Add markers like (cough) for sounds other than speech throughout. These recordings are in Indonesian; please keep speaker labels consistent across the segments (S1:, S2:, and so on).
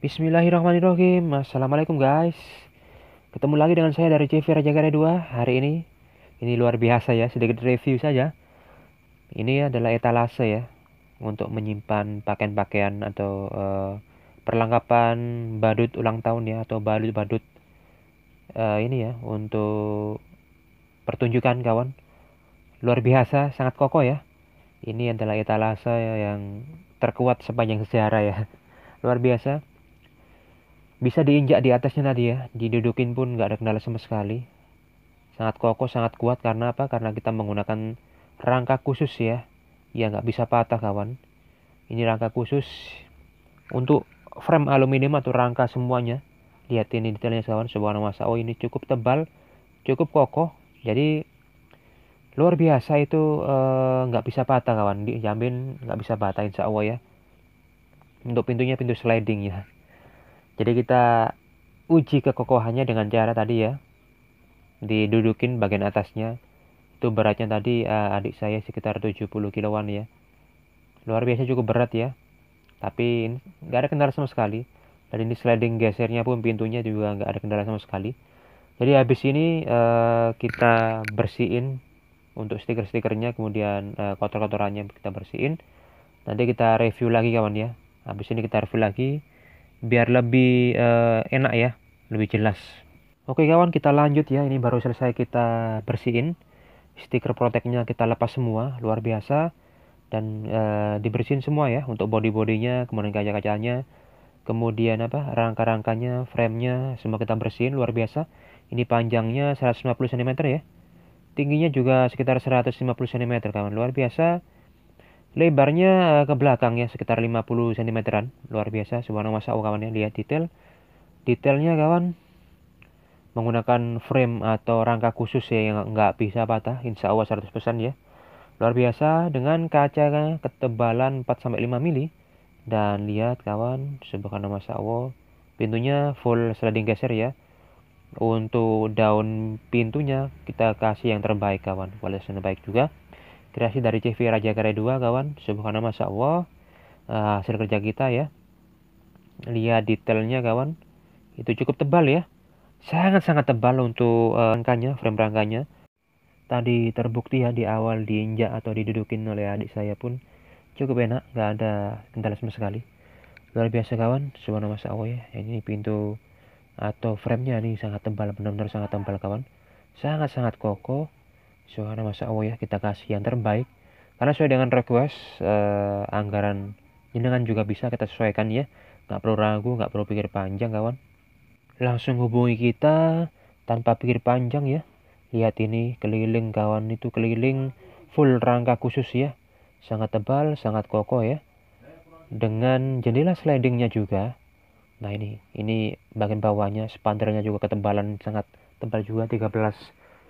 S1: Bismillahirrahmanirrahim Assalamualaikum guys Ketemu lagi dengan saya dari CV Raja Gare 2 Hari ini Ini luar biasa ya Sedikit review saja Ini adalah etalase ya Untuk menyimpan pakaian-pakaian Atau uh, perlengkapan badut ulang tahun ya Atau badut-badut uh, Ini ya Untuk pertunjukan kawan Luar biasa Sangat kokoh ya Ini adalah etalase yang terkuat sepanjang sejarah ya (laughs) Luar biasa bisa diinjak di atasnya tadi ya, didudukin pun nggak ada kendala sama sekali. Sangat kokoh, sangat kuat karena apa? Karena kita menggunakan rangka khusus ya, ya nggak bisa patah kawan. Ini rangka khusus untuk frame aluminium atau rangka semuanya. Lihat ini detailnya kawan, sebuah nama Oh ini cukup tebal, cukup kokoh, jadi luar biasa itu eh, nggak bisa patah kawan, dijamin nggak bisa patah insya ya. Untuk pintunya pintu sliding ya. Jadi kita uji kekokohannya dengan cara tadi ya. Didudukin bagian atasnya. Itu beratnya tadi uh, adik saya sekitar 70 kiloan ya. Luar biasa cukup berat ya. Tapi nggak ada kendala sama sekali. Dan ini sliding gesernya pun pintunya juga nggak ada kendala sama sekali. Jadi habis ini uh, kita bersihin untuk stiker-stikernya kemudian uh, kotor-kotorannya kita bersihin. Nanti kita review lagi kawan ya. Habis ini kita review lagi biar lebih uh, enak ya, lebih jelas. Oke kawan, kita lanjut ya. Ini baru selesai kita bersihin. Stiker proteknya kita lepas semua, luar biasa. Dan uh, dibersihin semua ya, untuk body-bodinya, kemudian kaca-kacanya, kemudian apa rangka-rangkanya, frame nya semua kita bersihin, luar biasa. Ini panjangnya 150 cm ya. Tingginya juga sekitar 150 cm kawan, luar biasa lebarnya eh, ke belakang ya sekitar 50 cm -an. luar biasa Subhanahu masa oh, kawan ya lihat detail detailnya kawan menggunakan frame atau rangka khusus ya yang nggak bisa patah insya Allah 100% ya luar biasa dengan kaca ketebalan 4-5 mili dan lihat kawan subhanallah nama Allah pintunya full sliding geser ya untuk daun pintunya kita kasih yang terbaik kawan kualitas yang terbaik juga kreasi dari CV Raja Karya 2 kawan semoga nama Allah uh, hasil kerja kita ya lihat detailnya kawan itu cukup tebal ya sangat-sangat tebal untuk uh, rangkanya frame rangkanya tadi terbukti ya di awal diinjak atau didudukin oleh adik saya pun cukup enak nggak ada kendala sama sekali luar biasa kawan sebuah nama Allah ya ini pintu atau framenya ini sangat tebal benar-benar sangat tebal kawan sangat-sangat kokoh Soalnya Masa Allah ya kita kasih yang terbaik karena sesuai dengan request uh, anggaran jenengan juga bisa kita sesuaikan ya nggak perlu ragu nggak perlu pikir panjang kawan langsung hubungi kita tanpa pikir panjang ya lihat ini keliling kawan itu keliling full rangka khusus ya sangat tebal sangat kokoh ya dengan jendela slidingnya juga nah ini ini bagian bawahnya spandernya juga ketebalan sangat tebal juga 13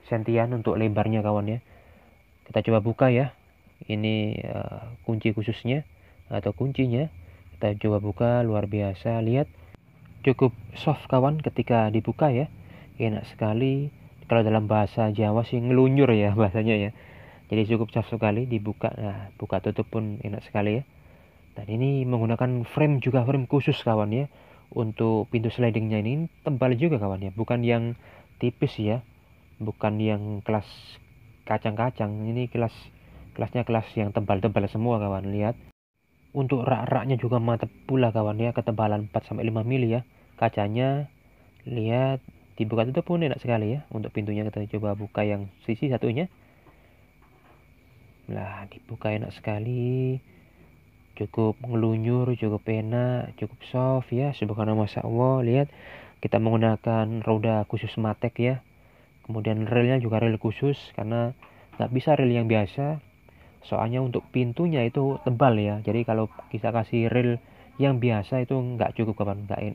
S1: sentian untuk lebarnya kawan ya kita coba buka ya ini uh, kunci khususnya atau kuncinya kita coba buka luar biasa lihat cukup soft kawan ketika dibuka ya enak sekali kalau dalam bahasa Jawa sih ngelunjur ya (laughs) bahasanya ya jadi cukup soft sekali dibuka nah buka tutup pun enak sekali ya dan ini menggunakan frame juga frame khusus kawan ya untuk pintu slidingnya ini tebal juga kawan ya bukan yang tipis ya bukan yang kelas kacang-kacang ini kelas kelasnya kelas yang tebal-tebal semua kawan lihat untuk rak-raknya juga mantap pula kawan ya ketebalan 4 sampai 5 mili ya kacanya lihat dibuka tutup pun enak sekali ya untuk pintunya kita coba buka yang sisi satunya lah dibuka enak sekali cukup ngelunyur cukup enak cukup soft ya subhanallah masya Allah lihat kita menggunakan roda khusus matek ya kemudian relnya juga rel khusus karena nggak bisa rel yang biasa soalnya untuk pintunya itu tebal ya jadi kalau kita kasih rel yang biasa itu nggak cukup kapan nggak eh,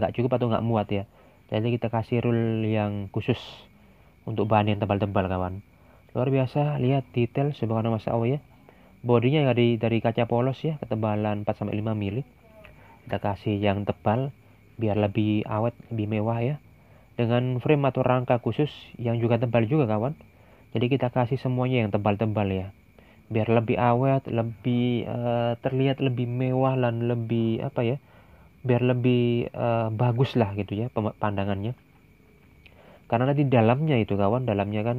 S1: nggak uh, cukup atau nggak muat ya jadi kita kasih rel yang khusus untuk bahan yang tebal-tebal kawan luar biasa lihat detail sebagaimana masa awal ya bodinya dari dari kaca polos ya ketebalan 4 sampai 5 mili kita kasih yang tebal biar lebih awet lebih mewah ya dengan frame atau rangka khusus yang juga tebal juga kawan jadi kita kasih semuanya yang tebal-tebal ya biar lebih awet lebih uh, terlihat lebih mewah dan lebih apa ya biar lebih uh, bagus lah gitu ya pandangannya karena nanti dalamnya itu kawan dalamnya kan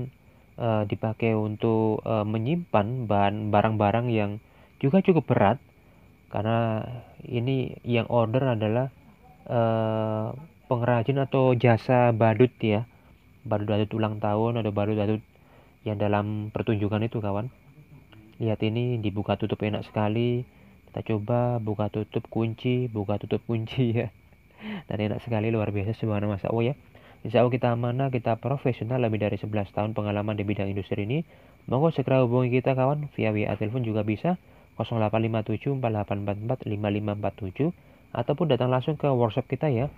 S1: uh, dipakai untuk uh, menyimpan bahan barang-barang yang juga cukup berat karena ini yang order adalah uh, pengrajin atau jasa badut ya badut-badut ulang tahun ada badut-badut yang dalam pertunjukan itu kawan lihat ini dibuka tutup enak sekali kita coba buka tutup kunci buka tutup kunci ya (laughs) dan enak sekali luar biasa sebuah masa Oh ya Insya Allah kita amanah, kita profesional lebih dari 11 tahun pengalaman di bidang industri ini. Monggo segera hubungi kita kawan via WA telepon juga bisa 0857 4844 ataupun datang langsung ke workshop kita ya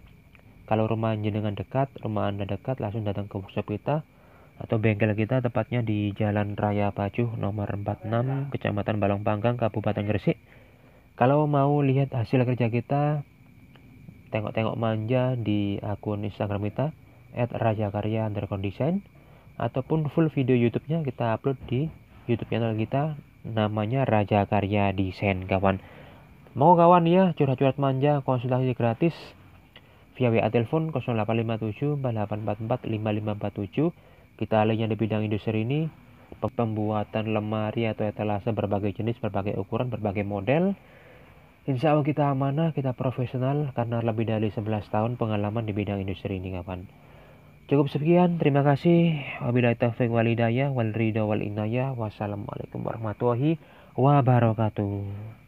S1: kalau rumah jenengan dekat rumah anda dekat langsung datang ke workshop kita atau bengkel kita tepatnya di Jalan Raya Pacuh nomor 46 Kecamatan Balong Panggang Kabupaten Gresik kalau mau lihat hasil kerja kita tengok-tengok manja di akun Instagram kita at design ataupun full video YouTube-nya kita upload di YouTube channel kita namanya Raja Karya Desain kawan mau kawan ya curhat-curhat manja konsultasi gratis via WA telepon 0857 5547. Kita lainnya di bidang industri ini pembuatan lemari atau etalase berbagai jenis, berbagai ukuran, berbagai model. Insya Allah kita amanah, kita profesional karena lebih dari 11 tahun pengalaman di bidang industri ini kapan Cukup sekian, terima kasih. Wabillahi taufiq walidaya wal ridha inayah. Wassalamualaikum warahmatullahi wabarakatuh.